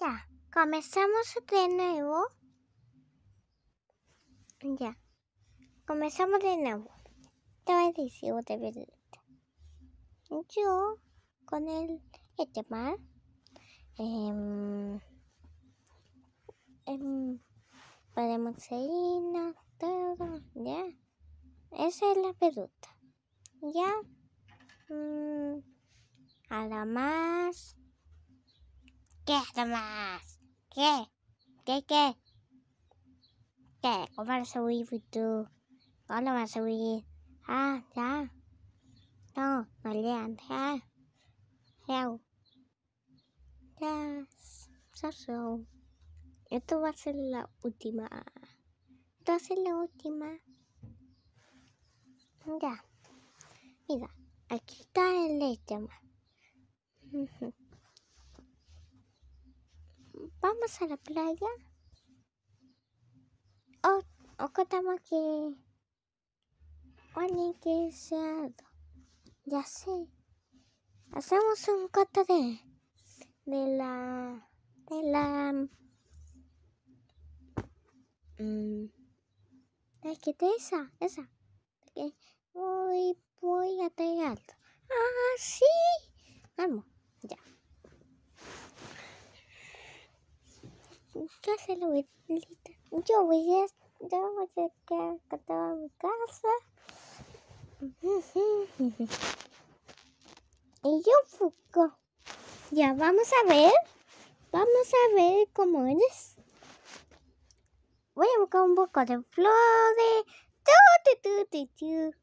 Ya, comenzamos de nuevo. Ya, comenzamos de nuevo. Te voy a decir Yo, con el este podemos seguirnos todo, ya. Esa es la pelota. Ya, mm, más. ¿Qué más? ¿Qué? ¿Qué qué? ¿Qué? ¿Cómo vas a subir YouTube? Pues, ¿Cómo vas a subir? Ah, ya. No, no lean. Ah. Ya. ya. Ya. So, Esto va a ser la última. Esto va a ser la última. Ya. Mira, aquí está el tema. Este, vamos a la playa o, oh, o contamos que ni que sea ya sé hacemos un coto de de la de la mmm, es que te esa esa porque voy voy a traer... ah sí vamos ya ¿Qué se lo voy a Yo voy a, yo voy a quedar acá toda mi casa. Y yo fuco. Ya, vamos a ver. Vamos a ver cómo eres. Voy a buscar un poco de flores. Tu, tu, tu,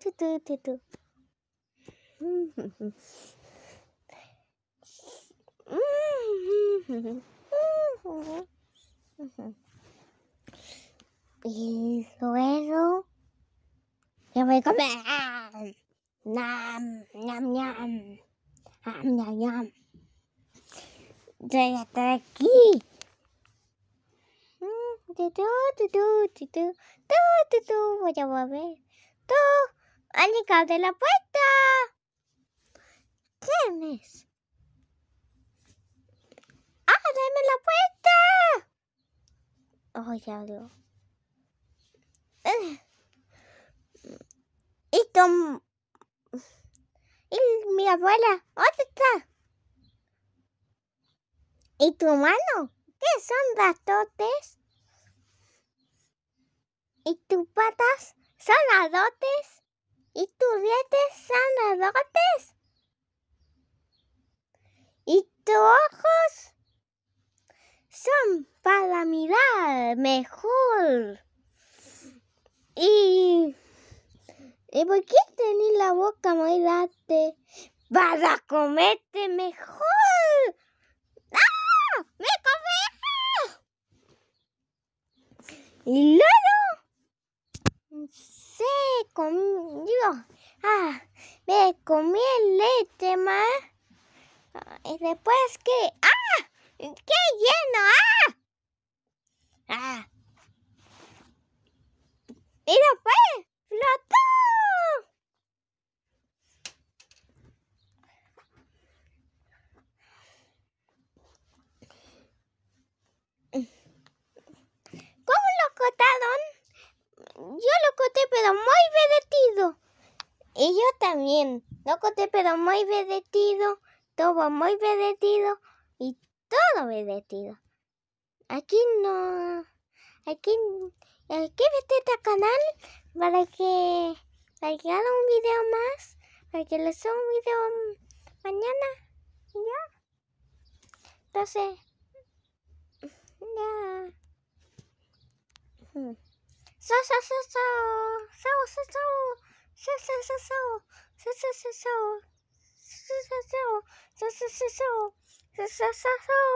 tu, tu, tu, comida. Y luego yo voy a comer. Nam, nam, nam. Nam, nam, nam. Mm, voy a estar aquí. Voy a volver. Tú, alguien de la puerta. ¿Quién es? Y y mi abuela, ¿dónde ¿Y tu mano? ¿Qué son ratotes? ¿Y tus patas son adotes? ¿Y tus dientes son las ¿Y tus ojos? son para mirar mejor. Y, ¿y por qué tenés la boca muy grande? Para comerte mejor. ¡Ah! ¡Me comí! Y luego se comió. Ah, me comí el leche más. Ah, y después que. Ah, ¡Qué lleno! ¡Ah! ¡Ah! ¡Mira pues! ¡Flotó! ¿Cómo lo cotaron? Yo lo coté pero muy vedetido. Y yo también. Lo coté pero muy vedetido. Todo muy vedetido. Y todo divertido. Aquí no, aquí, aquí vete este canal para que, para que haga un video más, para que les haga un video mañana, ¿ya? Entonces, ya. So, so, so, so, so, so, so, so, so, so, so, so, 是是杀手。